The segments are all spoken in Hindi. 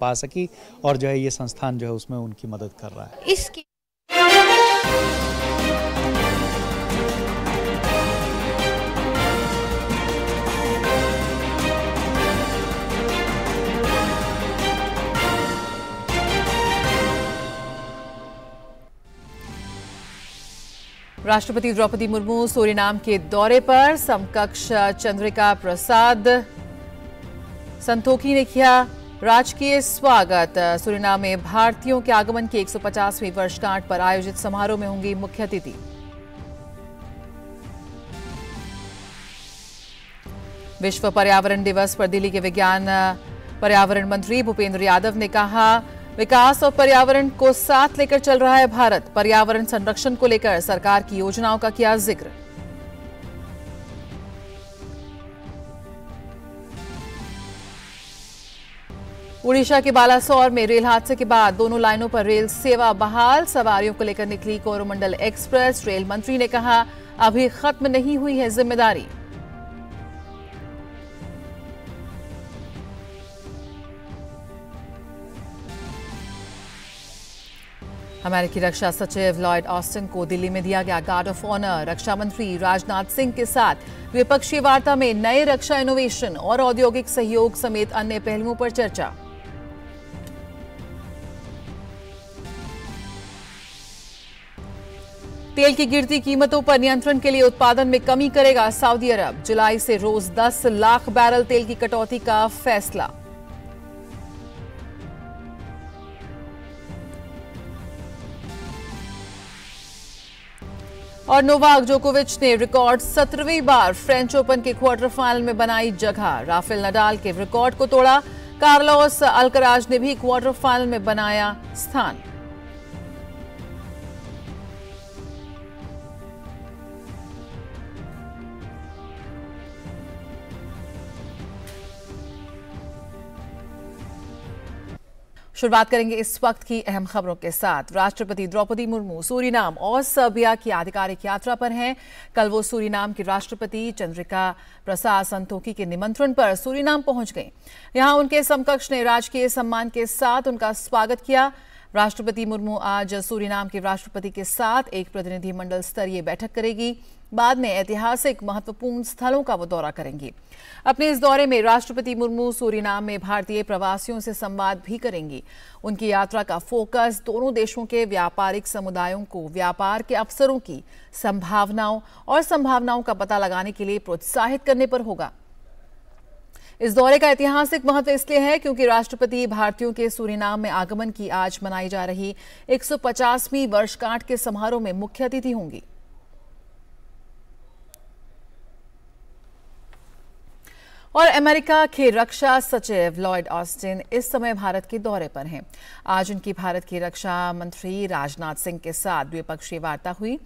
पा सकी और जो है ये संस्थान जो है उसमें उनकी मदद कर रहा है इसकी राष्ट्रपति द्रौपदी मुर्मू सोरेनाम के दौरे पर समकक्ष चंद्रिका प्रसाद संतोखी ने किया राजकीय स्वागत सुरिना में भारतीयों के आगमन की 150वीं वर्षगांठ पर आयोजित समारोह में होंगी मुख्य अतिथि विश्व पर्यावरण दिवस पर दिल्ली के विज्ञान पर्यावरण मंत्री भूपेंद्र यादव ने कहा विकास और पर्यावरण को साथ लेकर चल रहा है भारत पर्यावरण संरक्षण को लेकर सरकार की योजनाओं का किया जिक्र उड़ीसा के बालासोर में रेल हादसे के बाद दोनों लाइनों पर रेल सेवा बहाल सवारियों को लेकर निकली कोरोमंडल एक्सप्रेस रेल मंत्री ने कहा अभी खत्म नहीं हुई है जिम्मेदारी अमेरिकी रक्षा सचिव लॉयड ऑस्टिन को दिल्ली में दिया गया गार्ड ऑफ ऑनर रक्षा मंत्री राजनाथ सिंह के साथ द्विपक्षीय वार्ता में नए रक्षा इनोवेशन और औद्योगिक सहयोग समेत अन्य पहलुओं पर चर्चा तेल की गिरती कीमतों पर नियंत्रण के लिए उत्पादन में कमी करेगा सऊदी अरब जुलाई से रोज 10 लाख बैरल तेल की कटौती का फैसला और नोवाक जोकोविच ने रिकॉर्ड सत्रहवीं बार फ्रेंच ओपन के क्वार्टर फाइनल में बनाई जगह राफेल नडाल के रिकॉर्ड को तोड़ा कार्लोस अल्कराज ने भी क्वार्टर फाइनल में बनाया स्थान शुरुआत करेंगे इस वक्त की अहम खबरों के साथ राष्ट्रपति द्रौपदी मुर्मू सूरीनाम और सर्बिया की आधिकारिक यात्रा पर हैं कल वो सूरीनाम की राष्ट्रपति चंद्रिका प्रसाद संतोकी के निमंत्रण पर सूरीनाम पहुंच गए यहां उनके समकक्ष ने राजकीय सम्मान के साथ उनका स्वागत किया राष्ट्रपति मुर्मू आज सूरीनाम के राष्ट्रपति के साथ एक प्रतिनिधिमंडल स्तरीय बैठक करेगी बाद में ऐतिहासिक महत्वपूर्ण स्थलों का वो दौरा करेंगी अपने इस दौरे में राष्ट्रपति मुर्मू सूरीनाम में भारतीय प्रवासियों से संवाद भी करेंगी उनकी यात्रा का फोकस दोनों देशों के व्यापारिक समुदायों को व्यापार के अवसरों की संभावनाओं और संभावनाओं का पता लगाने के लिए प्रोत्साहित करने पर होगा इस दौरे का ऐतिहासिक महत्व इसलिए है क्योंकि राष्ट्रपति भारतीयों के सूरीनाम में आगमन की आज मनाई जा रही 150वीं वर्षगांठ के समारोह में मुख्य अतिथि होंगी और अमेरिका के रक्षा सचिव लॉयड ऑस्टिन इस समय भारत के दौरे पर हैं आज उनकी भारत के रक्षा मंत्री राजनाथ सिंह के साथ द्विपक्षीय वार्ता हुई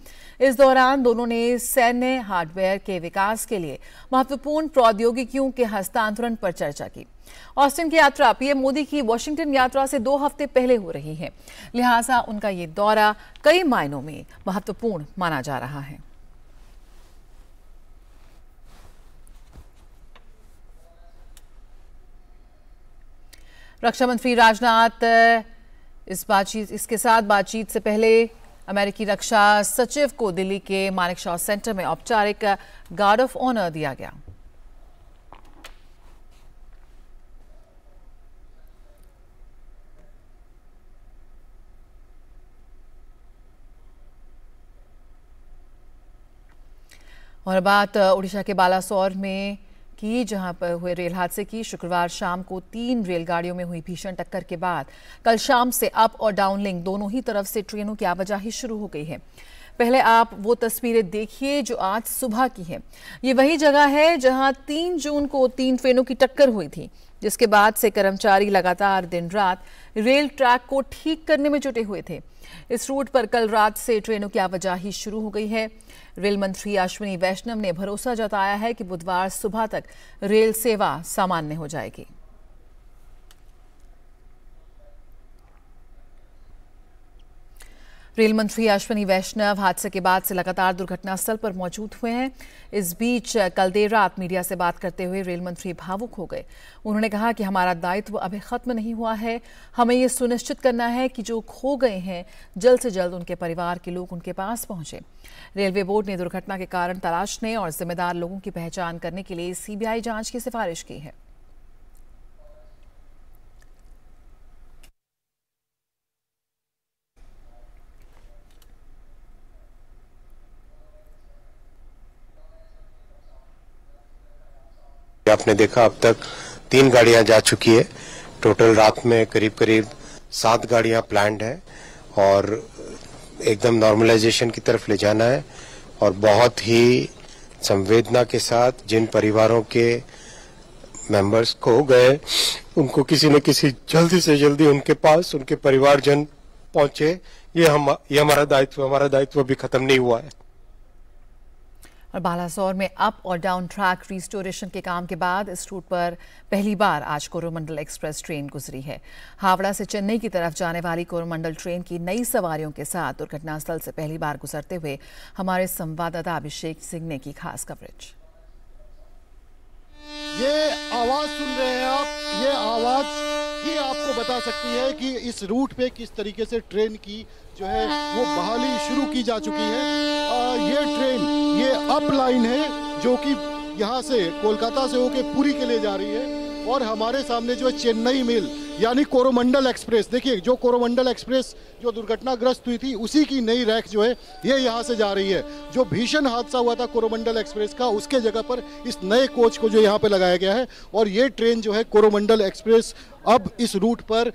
इस दौरान दोनों ने सैन्य हार्डवेयर के विकास के लिए महत्वपूर्ण प्रौद्योगिकियों के हस्तांतरण पर चर्चा की ऑस्टिन की यात्रा पीएम मोदी की वॉशिंगटन यात्रा से दो हफ्ते पहले हो रही है लिहाजा उनका ये दौरा कई मायनों में महत्वपूर्ण माना जा रहा है रक्षा मंत्री राजनाथ इस बातचीत इसके साथ बातचीत से पहले अमेरिकी रक्षा सचिव को दिल्ली के मानिक शॉ सेंटर में औपचारिक गार्ड ऑफ ऑनर दिया गया और बात ओडिशा के बालासोर में की जहां पर हुए रेल हादसे की शुक्रवार शाम को तीन रेलगाड़ियों में हुई भीषण टक्कर के बाद कल शाम से अप और डाउन लिंक दोनों ही तरफ से ट्रेनों की आवाजाही शुरू हो गई है पहले आप वो तस्वीरें देखिए जो आज सुबह की है ये वही जगह है जहां तीन जून को तीन ट्रेनों की टक्कर हुई थी जिसके बाद से कर्मचारी लगातार दिन रात रेल ट्रैक को ठीक करने में जुटे हुए थे इस रूट पर कल रात से ट्रेनों की आवाजाही शुरू हो गई है रेल मंत्री अश्विनी वैष्णव ने भरोसा जताया है कि बुधवार सुबह तक रेल सेवा सामान्य हो जाएगी रेल मंत्री अश्विनी वैष्णव हादसे के बाद से लगातार दुर्घटना स्थल पर मौजूद हुए हैं इस बीच कल देर रात मीडिया से बात करते हुए रेल मंत्री भावुक हो गए उन्होंने कहा कि हमारा दायित्व अभी खत्म नहीं हुआ है हमें यह सुनिश्चित करना है कि जो खो गए हैं जल्द से जल्द उनके परिवार के लोग उनके पास पहुंचे रेलवे बोर्ड ने दुर्घटना के कारण तलाशने और जिम्मेदार लोगों की पहचान करने के लिए सीबीआई जांच की सिफारिश की है आपने देखा अब तक तीन गाड़ियां जा चुकी है टोटल रात में करीब करीब सात गाड़ियां प्लान्ड है और एकदम नॉर्मलाइजेशन की तरफ ले जाना है और बहुत ही संवेदना के साथ जिन परिवारों के मेंबर्स खो गए उनको किसी न किसी जल्दी से जल्दी उनके पास उनके परिवारजन पहुंचे ये हम ये हमारा दायित्व हमारा दायित्व अभी खत्म नहीं हुआ है और बालासोर में अप और डाउन ट्रैक रिस्टोरेशन के काम के बाद इस रूट पर पहली बार आज कोरोमंडल एक्सप्रेस ट्रेन गुजरी है हावड़ा से चेन्नई की तरफ जाने वाली कोरोमंडल ट्रेन की नई सवारियों के साथ दुर्घटनास्थल से पहली बार गुजरते हुए हमारे संवाददाता अभिषेक सिंह ने की खास कवरेज ये आवाज सुन रहे हैं आप ये आवाज ही आपको बता सकती है कि इस रूट पे किस तरीके से ट्रेन की जो है वो बहाली शुरू की जा चुकी है आ, ये ट्रेन ये अप लाइन है जो कि यहाँ से कोलकाता से होके पूरी के लिए जा रही है और हमारे सामने जो है चेन्नई मेल यानी कोरोमंडल एक्सप्रेस देखिए जो कोरोमंडल एक्सप्रेस जो दुर्घटनाग्रस्त हुई थी उसी की नई रैक जो है ये यहाँ से जा रही है जो भीषण हादसा हुआ था कोरोमंडल एक्सप्रेस का उसके जगह पर इस नए कोच को जो यहाँ पर लगाया गया है और ये ट्रेन जो है कोरोमंडल एक्सप्रेस अब इस रूट पर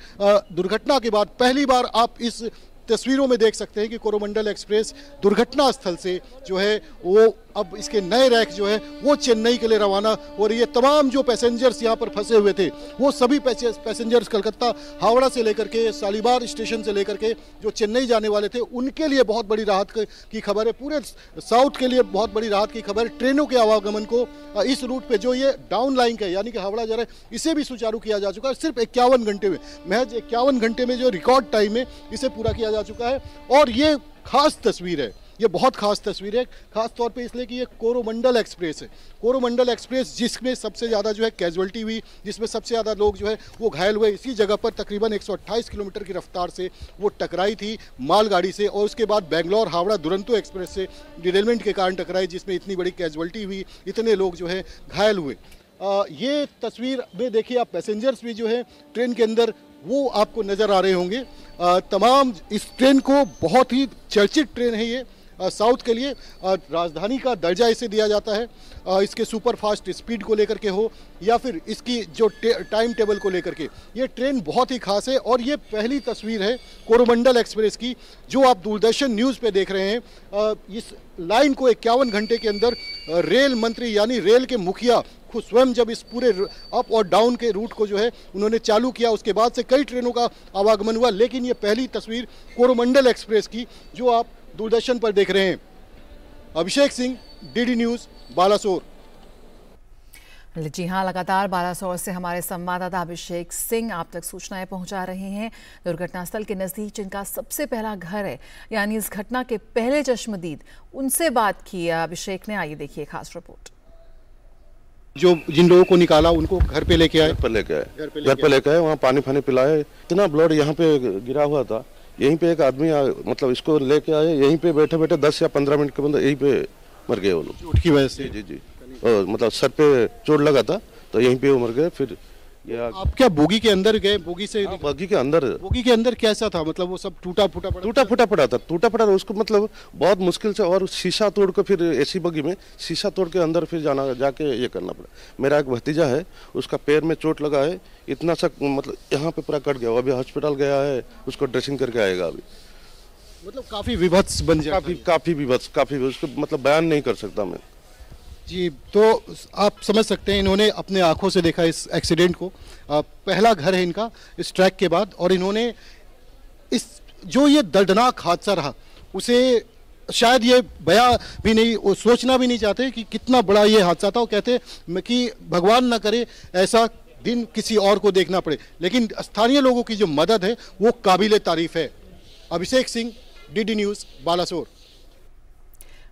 दुर्घटना के बाद पहली बार आप इस तस्वीरों में देख सकते हैं कि कोरोमंडल एक्सप्रेस दुर्घटना स्थल से जो है वो अब इसके नए रैक जो है वो चेन्नई के लिए रवाना और ये तमाम जो पैसेंजर्स यहाँ पर फंसे हुए थे वो सभी पैसेंजर्स कलकत्ता हावड़ा से लेकर के सालीबार स्टेशन से लेकर के जो चेन्नई जाने वाले थे उनके लिए बहुत बड़ी राहत की खबर है पूरे साउथ के लिए बहुत बड़ी राहत की खबर है ट्रेनों के आवागमन को इस रूट पर जो ये डाउन लाइन का यानी कि हावड़ा जा रहा है इसे भी सुचारू किया जा चुका है सिर्फ इक्यावन घंटे में महज इक्यावन घंटे में जो रिकॉर्ड टाइम है इसे पूरा किया जा चुका है और ये खास तस्वीर है ये बहुत खास तस्वीर है खास तौर पे इसलिए कि ये कोरोमंडल एक्सप्रेस है कोरोमंडल एक्सप्रेस जिसमें सबसे ज़्यादा जो है कैजुअल्टी हुई जिसमें सबसे ज़्यादा लोग जो है वो घायल हुए इसी जगह पर तकरीबन 128 किलोमीटर की रफ्तार से वो टकराई थी मालगाड़ी से और उसके बाद बेंगलोर हावड़ा दुरंतो एक्सप्रेस से डिटेलमेंट के कारण टकराई जिसमें इतनी बड़ी कैजुअल्टी हुई इतने लोग जो है घायल हुए आ, ये तस्वीर में देखिए आप पैसेंजर्स भी जो है ट्रेन के अंदर वो आपको नज़र आ रहे होंगे आ, तमाम इस ट्रेन को बहुत ही चर्चित ट्रेन है ये साउथ के लिए राजधानी का दर्जा इसे दिया जाता है इसके सुपर फास्ट स्पीड को लेकर के हो या फिर इसकी जो टाइम टेबल को लेकर के ये ट्रेन बहुत ही खास है और ये पहली तस्वीर है कोरोमंडल एक्सप्रेस की जो आप दूरदर्शन न्यूज़ पे देख रहे हैं इस लाइन को इक्यावन घंटे के अंदर रेल मंत्री यानी रेल के मुखिया खुद स्वयं जब इस पूरे अप और डाउन के रूट को जो है उन्होंने चालू किया उसके बाद से कई ट्रेनों का आवागमन हुआ लेकिन ये पहली तस्वीर कोरोमंडल एक्सप्रेस की जो आप दूरदर्शन पर देख रहे हैं अभिषेक सिंह डीडी न्यूज बालासोर जी हाँ लगातार बालासोर से हमारे संवाददाता अभिषेक सिंह आप तक सूचनाएं पहुंचा रहे हैं दुर्घटना स्थल के नज़दीक जिनका सबसे पहला घर है यानी इस घटना के पहले चश्मदीद उनसे बात की अभिषेक ने आइए देखिए खास रिपोर्ट जो जिन लोगों को निकाला उनको घर पे लेके आए घर पे लेके आए घर पे लेके आए वहाँ पानी फानी पिलाए इतना ब्लड यहाँ पे गिरा हुआ था यहीं पे एक आदमी मतलब इसको लेके आए यहीं पे बैठे बैठे दस या पंद्रह मिनट के बंद यहीं पे मर गए वो लोग चोट की वजह से जी जी और मतलब सर पे चोट लगा था तो यहीं पे वो मर गए फिर आप क्या बोगी के अंदर गए बोगी से हाँ, बोगी के अंदर बोगी के अंदर कैसा था मतलब वो सब टूटा फूटा टूटा फूटा पड़ा था टूटा फटा उसको मतलब बहुत मुश्किल से और शीशा तोड़ के फिर एसी बगी में शीशा तोड़ के अंदर फिर जाना जाके ये करना पड़ा मेरा एक भतीजा है उसका पैर में चोट लगा है इतना सा मतलब यहाँ पे पूरा कट गया अभी हॉस्पिटल गया है उसको ड्रेसिंग करके आएगा अभी मतलब काफ़ी विभत्स बन जाए काफ़ी काफ़ी विभत्स काफ़ी उसको मतलब बयान नहीं कर सकता मैं जी तो आप समझ सकते हैं इन्होंने अपने आंखों से देखा इस एक्सीडेंट को आ, पहला घर है इनका इस ट्रैक के बाद और इन्होंने इस जो ये दर्दनाक हादसा रहा उसे शायद ये बया भी नहीं वो सोचना भी नहीं चाहते कि कितना बड़ा ये हादसा था वो कहते कि भगवान ना करे ऐसा दिन किसी और को देखना पड़े लेकिन स्थानीय लोगों की जो मदद है वो काबिल तारीफ है अभिषेक सिंह डी न्यूज़ बालासोर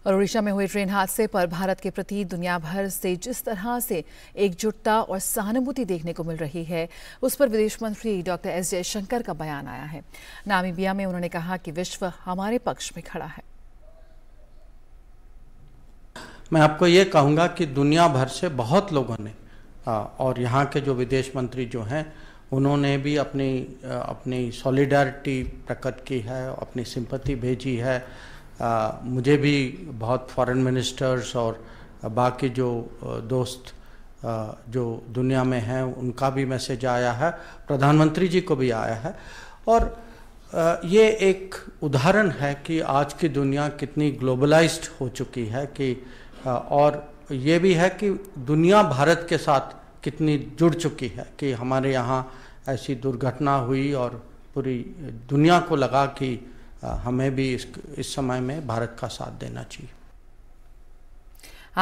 और ओडिशा में हुए ट्रेन हादसे पर भारत के प्रति दुनिया भर से जिस तरह से एकजुटता और सहानुभूति देखने को मिल रही है उस पर विदेश मंत्री डॉक्टर एस जयशंकर का बयान आया है नामीबिया में उन्होंने कहा कि विश्व हमारे पक्ष में खड़ा है मैं आपको ये कहूँगा कि दुनिया भर से बहुत लोगों ने और यहाँ के जो विदेश मंत्री जो हैं उन्होंने भी अपनी अपनी सॉलिडारिटी प्रकट की है अपनी सिंपति भेजी है आ, मुझे भी बहुत फॉरेन मिनिस्टर्स और बाकी जो दोस्त आ, जो दुनिया में हैं उनका भी मैसेज आया है प्रधानमंत्री जी को भी आया है और आ, ये एक उदाहरण है कि आज की दुनिया कितनी ग्लोबलाइज्ड हो चुकी है कि और ये भी है कि दुनिया भारत के साथ कितनी जुड़ चुकी है कि हमारे यहाँ ऐसी दुर्घटना हुई और पूरी दुनिया को लगा कि हमें भी इस इस समय में भारत का साथ देना चाहिए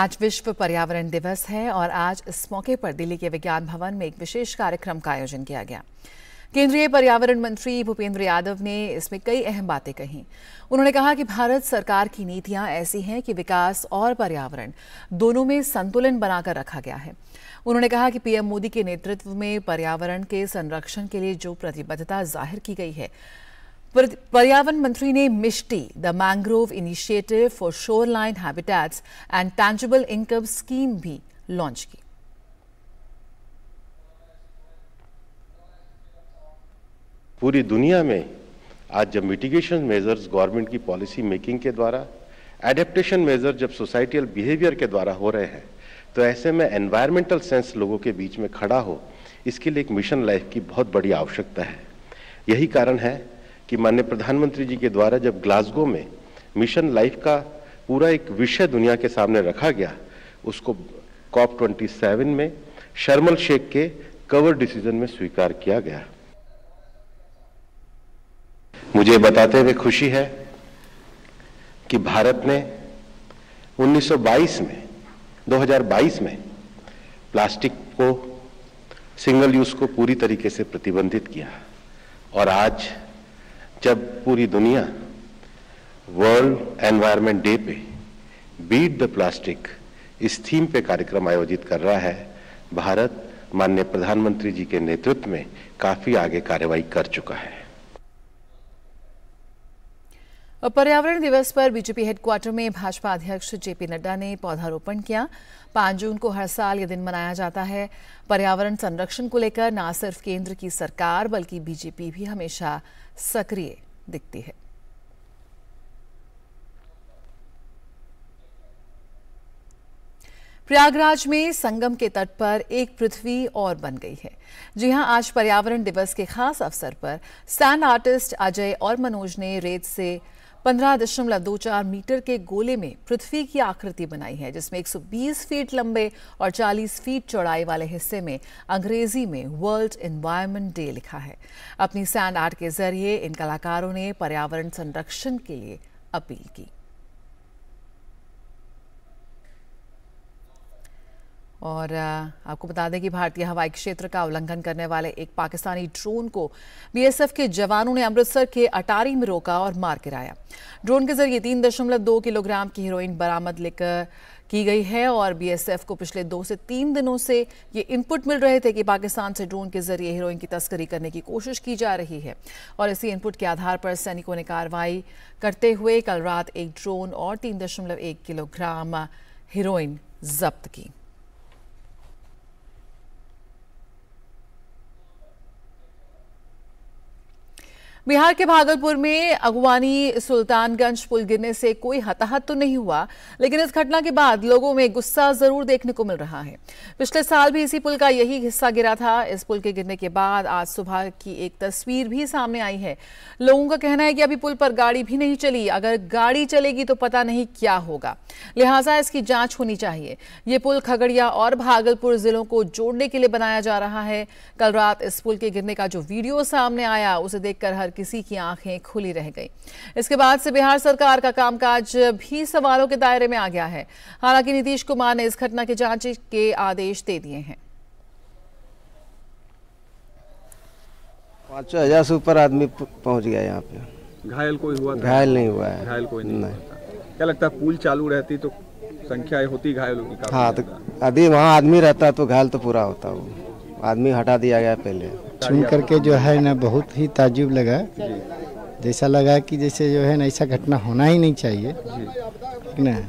आज विश्व पर्यावरण दिवस है और आज इस मौके पर दिल्ली के विज्ञान भवन में एक विशेष कार्यक्रम का आयोजन किया गया केंद्रीय पर्यावरण मंत्री भूपेंद्र यादव ने इसमें कई अहम बातें कही उन्होंने कहा कि भारत सरकार की नीतियां ऐसी हैं कि विकास और पर्यावरण दोनों में संतुलन बनाकर रखा गया है उन्होंने कहा कि पीएम मोदी के नेतृत्व में पर्यावरण के संरक्षण के लिए जो प्रतिबद्धता जाहिर की गई है पर्यावरण मंत्री ने MISHTI, the mangrove Initiative for Shoreline habitats and Tangible income scheme भी लॉन्च की पूरी दुनिया में आज जब मिटिगेशन मेजर्स गवर्नमेंट की पॉलिसी मेकिंग के द्वारा एडेप्टेशन मेजर जब सोसाइटियल बिहेवियर के द्वारा हो रहे हैं तो ऐसे में एनवायरमेंटल सेंस लोगों के बीच में खड़ा हो इसके लिए एक मिशन लाइफ की बहुत बड़ी आवश्यकता है यही कारण है कि माननीय प्रधानमंत्री जी के द्वारा जब ग्लासगो में मिशन लाइफ का पूरा एक विषय दुनिया के सामने रखा गया उसको कॉप 27 में शर्मल शेख के कवर डिसीजन में स्वीकार किया गया मुझे बताते हुए खुशी है कि भारत ने 1922 में 2022 में प्लास्टिक को सिंगल यूज को पूरी तरीके से प्रतिबंधित किया और आज जब पूरी दुनिया वर्ल्ड एनवायरनमेंट डे पे बीट द प्लास्टिक इस थीम पे कार्यक्रम आयोजित कर रहा है भारत माननीय प्रधानमंत्री जी के नेतृत्व में काफ़ी आगे कार्रवाई कर चुका है और पर्यावरण दिवस पर बीजेपी हेडक्वार्टर में भाजपा अध्यक्ष जेपी नड्डा ने पौधारोपण किया पांच जून को हर साल यह दिन मनाया जाता है पर्यावरण संरक्षण को लेकर न सिर्फ केंद्र की सरकार बल्कि बीजेपी भी हमेशा सक्रिय दिखती है प्रयागराज में संगम के तट पर एक पृथ्वी और बन गई है जी हां आज पर्यावरण दिवस के खास अवसर पर सैन आर्टिस्ट अजय और मनोज ने रेत से पंद्रह दशमलव दो चार मीटर के गोले में पृथ्वी की आकृति बनाई है जिसमें 120 फीट लंबे और 40 फीट चौड़ाई वाले हिस्से में अंग्रेजी में वर्ल्ड इन्वायरमेंट डे लिखा है अपनी सैंड आर्ट के जरिए इन कलाकारों ने पर्यावरण संरक्षण के लिए अपील की और आपको बता दें कि भारतीय हवाई क्षेत्र का उल्लंघन करने वाले एक पाकिस्तानी ड्रोन को बीएसएफ के जवानों ने अमृतसर के अटारी में रोका और मार गिराया ड्रोन के जरिए तीन दशमलव दो किलोग्राम की हीरोइन बरामद लेकर की गई है और बीएसएफ को पिछले दो से तीन दिनों से ये इनपुट मिल रहे थे कि पाकिस्तान से ड्रोन के जरिए हीरोइन की तस्करी करने की कोशिश की जा रही है और इसी इनपुट के आधार पर सैनिकों ने कार्रवाई करते हुए कल रात एक ड्रोन और तीन दशमलव एक किलोग्राम हीरोइन जब्त की बिहार के भागलपुर में अगवानी सुल्तानगंज पुल गिरने से कोई हताहत तो नहीं हुआ लेकिन इस घटना के बाद लोगों में गुस्सा जरूर देखने को मिल रहा है पिछले साल भी इसी पुल का यही हिस्सा गिरा था इस पुल के गिरने के बाद आज सुबह की एक तस्वीर भी सामने आई है लोगों का कहना है कि अभी पुल पर गाड़ी भी नहीं चली अगर गाड़ी चलेगी तो पता नहीं क्या होगा लिहाजा इसकी जाँच होनी चाहिए ये पुल खगड़िया और भागलपुर जिलों को जोड़ने के लिए बनाया जा रहा है कल रात इस पुल के गिरने का जो वीडियो सामने आया उसे देखकर हर किसी की आंखें खुली रह गई इसके बाद से बिहार सरकार का कामकाज भी सवालों के दायरे में आ गया है हालांकि नीतीश कुमार ने इस घटना की जांच के आदेश दे दिए हैं पांच हजार से ऊपर आदमी पहुंच गया यहाँ पे घायल कोई हुआ घायल नहीं हुआ है घायल कोई नहीं, नहीं। क्या लगता है पुल चालू रहती तो संख्या होती घायल की हाँ तो यदि वहाँ आदमी रहता तो घायल तो पूरा होता वो आदमी हटा दिया गया पहले सुन करके जो है ना बहुत ही ताजुब लगा जैसा लगा कि जैसे जो है ना ऐसा घटना होना ही नहीं चाहिए ना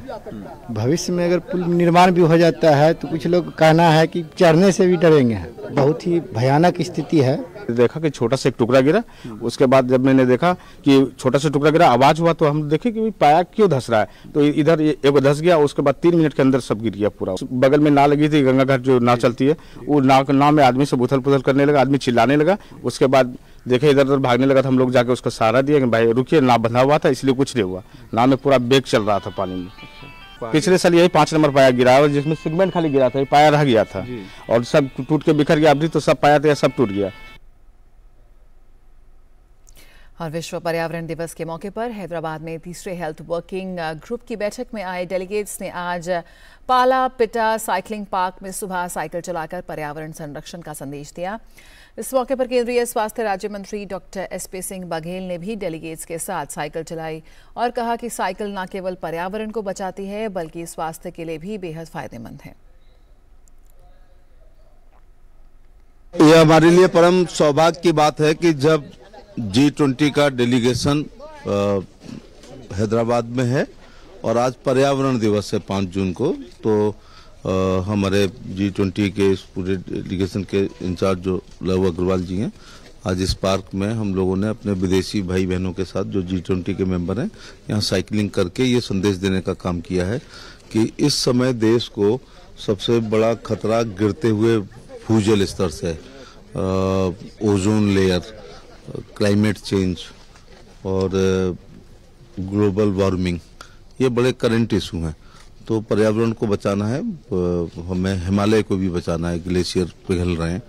भविष्य में अगर पुल निर्माण भी हो जाता है तो कुछ लोग कहना है कि चढ़ने से भी डरेंगे बहुत ही भयानक स्थिति है देखा कि छोटा सा एक टुकड़ा गिरा उसके बाद जब मैंने देखा कि छोटा सा टुकड़ा गिरा आवाज हुआ तो हम देखे कि पाया क्यों धस रहा है तो इधर एक धस गया उसके बाद तीन मिनट के अंदर सब गिर गया पूरा बगल में ना लगी थी गंगा घाट जो ना चलती है वो ना, ना में आदमी सब उथल पुथल करने लगा आदमी चिल्लाने लगा उसके बाद देखे इधर उधर भागने लगा था हम लोग जाके उसका सहारा दिया कि भाई रुकिए नाव बंधा हुआ था इसलिए कुछ नहीं हुआ नाव में पूरा बेग चल रहा था पानी में अच्छा। पिछले साल यही पांच नंबर पाया गिरा और जिसमें सिगमेंट खाली गिरा था पाया रह गया था और सब टूट के बिखर गया अभी तो सब पाया था सब टूट गया और हाँ, विश्व पर्यावरण दिवस के मौके पर हैदराबाद में तीसरे हेल्थ वर्किंग ग्रुप की बैठक में आए डेलीगेट्स ने आज पाला पिटा साइकिलिंग पार्क में सुबह साइकिल चलाकर पर्यावरण संरक्षण का संदेश दिया इस मौके पर केंद्रीय स्वास्थ्य राज्य मंत्री डॉक्टर एसपी सिंह बघेल ने भी डेलीगेट्स के साथ साइकिल चलाई और कहा कि साइकिल न केवल पर्यावरण को बचाती है बल्कि स्वास्थ्य के लिए भी बेहद फायदेमंद है यह हमारे लिए परम सौभाग्य की बात है कि जब जी ट्वेंटी का डेलीगेशन हैदराबाद में है और आज पर्यावरण दिवस है पाँच जून को तो हमारे जी ट्वेंटी के पूरे डेलीगेशन के इंचार्ज जो लव अग्रवाल जी हैं आज इस पार्क में हम लोगों ने अपने विदेशी भाई बहनों के साथ जो जी ट्वेंटी के मेंबर हैं यहाँ साइकिलिंग करके ये संदेश देने का काम किया है कि इस समय देश को सबसे बड़ा खतरा गिरते हुए भूजल स्तर से ओजोन लेयर क्लाइमेट चेंज और ग्लोबल वार्मिंग ये बड़े करंट इशू हैं तो पर्यावरण को बचाना है हमें हिमालय को भी बचाना है ग्लेशियर पिघल रहे हैं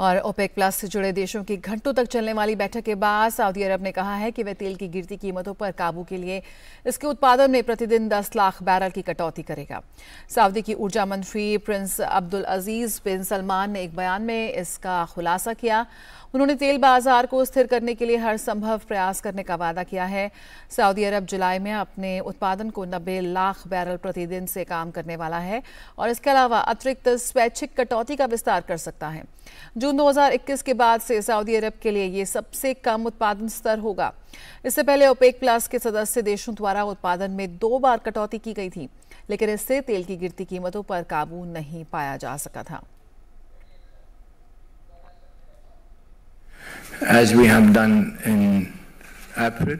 और ओपेक प्लस से जुड़े देशों की घंटों तक चलने वाली बैठक के बाद सऊदी अरब ने कहा है कि वह तेल की गिरती कीमतों पर काबू के लिए इसके उत्पादन में प्रतिदिन 10 लाख बैरल की कटौती करेगा सऊदी की ऊर्जा मंत्री prince Abdul Aziz bin Salman ने एक बयान में इसका खुलासा किया उन्होंने तेल बाजार को स्थिर करने के लिए हर संभव प्रयास करने का वादा किया है सऊदी अरब जुलाई में अपने उत्पादन को नब्बे लाख बैरल प्रतिदिन से काम करने वाला है और इसके अलावा अतिरिक्त स्वैच्छिक कटौती का विस्तार कर सकता है जो जून 2021 के बाद से सऊदी अरब के लिए यह सबसे कम उत्पादन स्तर होगा इससे पहले ओपेक प्लस के सदस्य देशों द्वारा उत्पादन में दो बार कटौती की गई थी लेकिन इससे तेल की गिरती कीमतों पर काबू नहीं पाया जा सका था As we have done in April,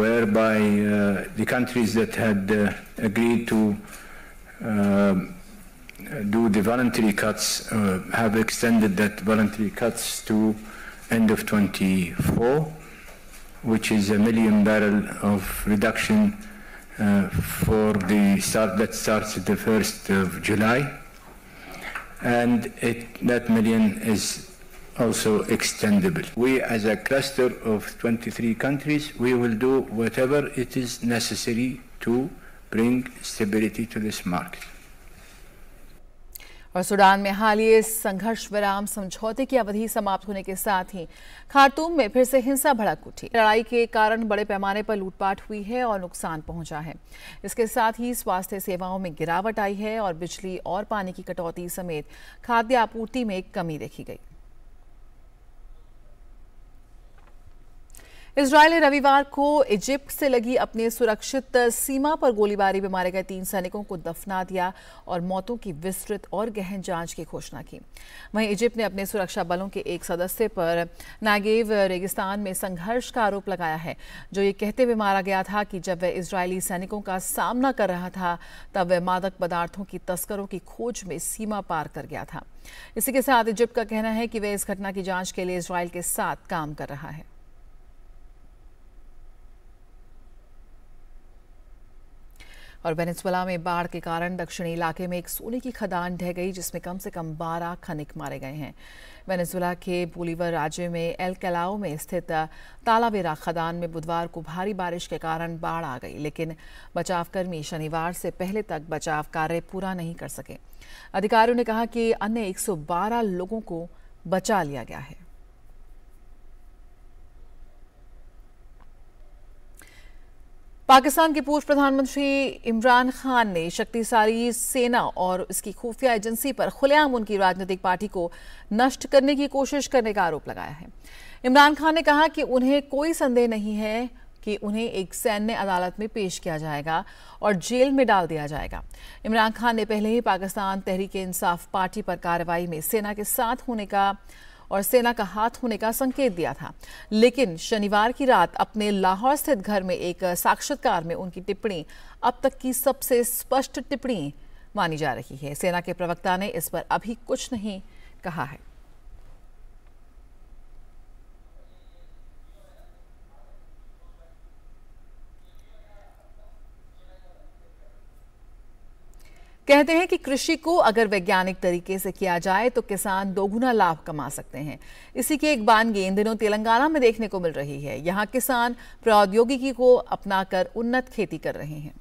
whereby uh, the countries that had uh, agreed to uh, do the voluntary cuts, uh, have extended that voluntary cuts to end of 24, which is a million barrel of reduction uh, for the start that starts the 1st of July. And it, that million is also extendable. We, as a cluster of 23 countries, we will do whatever it is necessary to bring stability to this market. और सूडान में हाल ही संघर्ष विराम समझौते की अवधि समाप्त होने के साथ ही खारतूम में फिर से हिंसा भड़क उठी लड़ाई के कारण बड़े पैमाने पर लूटपाट हुई है और नुकसान पहुंचा है इसके साथ ही स्वास्थ्य सेवाओं में गिरावट आई है और बिजली और पानी की कटौती समेत खाद्य आपूर्ति में कमी देखी गई इसराइल ने रविवार को इजिप्ट से लगी अपने सुरक्षित सीमा पर गोलीबारी में मारे गए तीन सैनिकों को दफना दिया और मौतों की विस्तृत और गहन जांच की घोषणा की वहीं इजिप्ट ने अपने सुरक्षा बलों के एक सदस्य पर नागेव रेगिस्तान में संघर्ष का आरोप लगाया है जो ये कहते हुए मारा गया था कि जब वह इसराइली सैनिकों का सामना कर रहा था तब वह मादक पदार्थों की तस्करों की खोज में सीमा पार कर गया था इसी के साथ इजिप्ट का कहना है कि वह इस घटना की जांच के लिए इसराइल के साथ काम कर रहा है और वेनेसुएला में बाढ़ के कारण दक्षिणी इलाके में एक सोने की खदान ढह गई जिसमें कम से कम बारह खनिक मारे गए हैं वेनेसुएला के बोलीवर राज्य में एल कैलाओ में स्थित तालावेरा खदान में बुधवार को भारी बारिश के कारण बाढ़ आ गई लेकिन बचावकर्मी शनिवार से पहले तक बचाव कार्य पूरा नहीं कर सके अधिकारियों ने कहा कि अन्य 112 लोगों को बचा लिया गया है पाकिस्तान के पूर्व प्रधानमंत्री इमरान खान ने शक्तिशाली सेना और इसकी खुफिया एजेंसी पर खुलेआम उनकी राजनीतिक पार्टी को नष्ट करने की कोशिश करने का आरोप लगाया है इमरान खान ने कहा कि उन्हें कोई संदेह नहीं है कि उन्हें एक सैन्य अदालत में पेश किया जाएगा और जेल में डाल दिया जाएगा इमरान खान ने पहले ही पाकिस्तान तहरीक इंसाफ पार्टी पर कार्रवाई में सेना के साथ होने का और सेना का हाथ होने का संकेत दिया था लेकिन शनिवार की रात अपने लाहौर स्थित घर में एक साक्षात्कार में उनकी टिप्पणी अब तक की सबसे स्पष्ट टिप्पणी मानी जा रही है सेना के प्रवक्ता ने इस पर अभी कुछ नहीं कहा है कहते हैं कि कृषि को अगर वैज्ञानिक तरीके से किया जाए तो किसान दोगुना लाभ कमा सकते हैं इसी की एक बानगी इन दिनों तेलंगाना में देखने को मिल रही है यहाँ किसान प्रौद्योगिकी को अपनाकर उन्नत खेती कर रहे हैं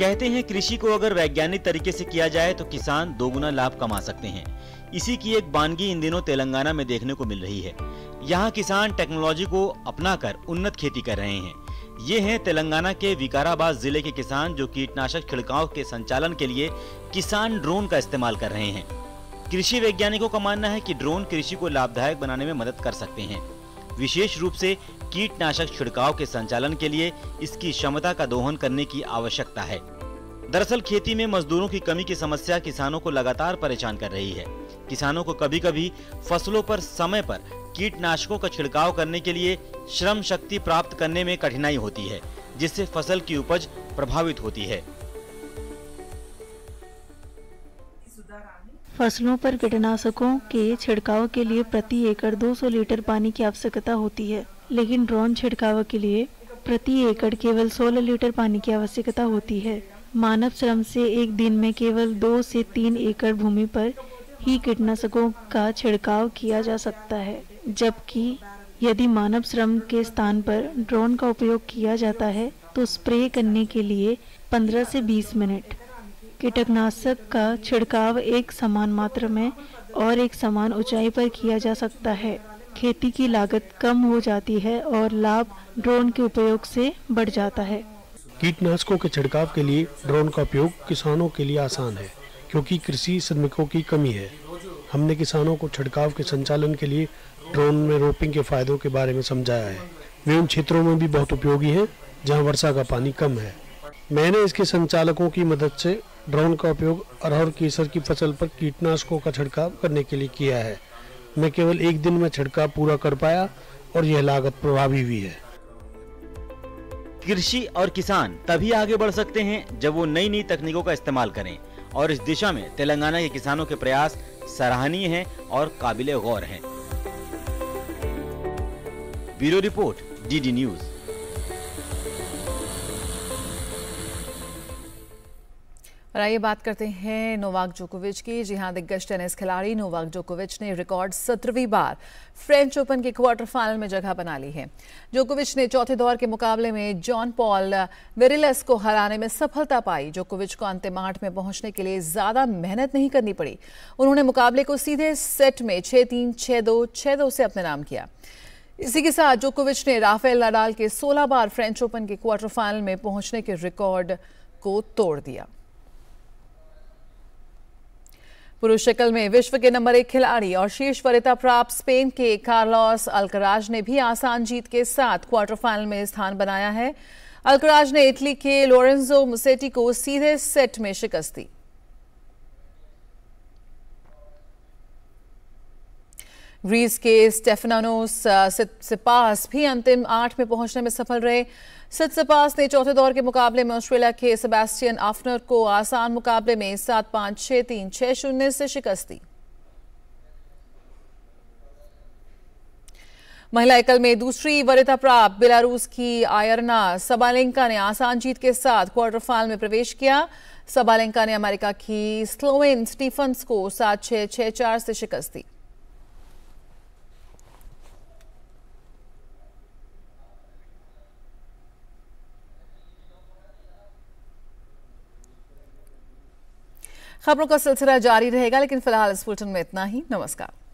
कहते हैं कृषि को अगर वैज्ञानिक तरीके से किया जाए तो किसान दोगुना लाभ कमा सकते हैं इसी की एक बानगी इन दिनों तेलंगाना में देखने को मिल रही है यहाँ किसान टेक्नोलॉजी को अपनाकर उन्नत खेती कर रहे हैं ये हैं तेलंगाना के विकाराबाद जिले के किसान जो कीटनाशक छिड़काव के संचालन के लिए किसान ड्रोन का इस्तेमाल कर रहे हैं कृषि वैज्ञानिकों का मानना है कि ड्रोन कृषि को लाभदायक बनाने में मदद कर सकते हैं विशेष रूप से कीटनाशक छिड़काव के संचालन के लिए इसकी क्षमता का दोहन करने की आवश्यकता है दरअसल खेती में मजदूरों की कमी की समस्या किसानों को लगातार परेशान कर रही है किसानों को कभी कभी फसलों पर समय पर कीटनाशकों का छिड़काव करने के लिए श्रम शक्ति प्राप्त करने में कठिनाई होती है जिससे फसल की उपज प्रभावित होती है फसलों पर कीटनाशकों के छिड़काव के लिए प्रति एकड़ 200 लीटर पानी की आवश्यकता होती है लेकिन ड्रोन छिड़काव के लिए प्रति एकड़ केवल 16 लीटर पानी की आवश्यकता होती है मानव श्रम से एक दिन में केवल दो से तीन एकड़ भूमि पर ही कीटनाशकों का छिड़काव किया जा सकता है जबकि यदि मानव श्रम के स्थान पर ड्रोन का उपयोग किया जाता है तो स्प्रे करने के लिए 15 से 20 मिनट कीटनाशक का छिड़काव एक समान मात्रा में और एक समान ऊंचाई पर किया जा सकता है खेती की लागत कम हो जाती है और लाभ ड्रोन के उपयोग से बढ़ जाता है कीटनाशकों के छिड़काव के लिए ड्रोन का उपयोग किसानों के लिए आसान है क्योंकि कृषि श्रमिकों की कमी है हमने किसानों को छिड़काव के संचालन के लिए ड्रोन में रोपिंग के फायदों के बारे में समझाया है वे उन क्षेत्रों में भी बहुत उपयोगी हैं जहां वर्षा का पानी कम है मैंने इसके संचालकों की मदद से ड्रोन का उपयोग अरहर केसर की फसल पर कीटनाशकों का छिड़काव करने के लिए किया है मैं केवल एक दिन में छिड़काव पूरा कर पाया और यह लागत प्रभावी भी है कृषि और किसान तभी आगे बढ़ सकते हैं जब वो नई नई तकनीकों का इस्तेमाल करें और इस दिशा में तेलंगाना के किसानों के प्रयास सराहनीय हैं और काबिल गौर हैं ब्यूरो रिपोर्ट डीडी न्यूज़ और आइए बात करते हैं नोवाक जोकोविच की जी हाँ दिग्गज टेनिस खिलाड़ी नोवाक जोकोविच ने रिकॉर्ड सत्रहवीं बार फ्रेंच ओपन के क्वार्टर फाइनल में जगह बना ली है जोकोविच ने चौथे दौर के मुकाबले में जॉन पॉल वेरिलस को हराने में सफलता पाई जोकोविच को अंतिम आठ में पहुंचने के लिए ज्यादा मेहनत नहीं करनी पड़ी उन्होंने मुकाबले को सीधे सेट में छह तीन छः दो छह दो से अपने नाम किया इसी के साथ जोकोविच ने राफेल नडाल के सोलह बार फ्रेंच ओपन के क्वार्टर फाइनल में पहुंचने के रिकॉर्ड को तोड़ दिया पुरुष शक्ल में विश्व के नंबर एक खिलाड़ी और शीर्ष वरिता प्राप्त स्पेन के कार्लोस अल्कराज ने भी आसान जीत के साथ क्वार्टर फाइनल में स्थान बनाया है अल्कराज ने इटली के लोरेंजो मुसेटी को सीधे सेट में शिकस्त दी ग्रीस के स्टेफनानोस सिपास भी अंतिम आठ में पहुंचने में सफल रहे सतसपास ने चौथे दौर के मुकाबले में ऑस्ट्रेलिया के सेबेस्टियन आफनर को आसान मुकाबले में सात पांच छह तीन छह शून्य से शिकस्त दी महिला एकल में दूसरी वरिता प्राप्त बेलारूस की आयरना सबालेंका ने आसान जीत के साथ क्वार्टर फाइनल में प्रवेश किया सबालेंका ने अमेरिका की स्लोवेन स्टीफन्स को सात छह छह चार से शिकस्त दी खबरों का सिलसिला जारी रहेगा लेकिन फिलहाल इस बुलेटिन में इतना ही नमस्कार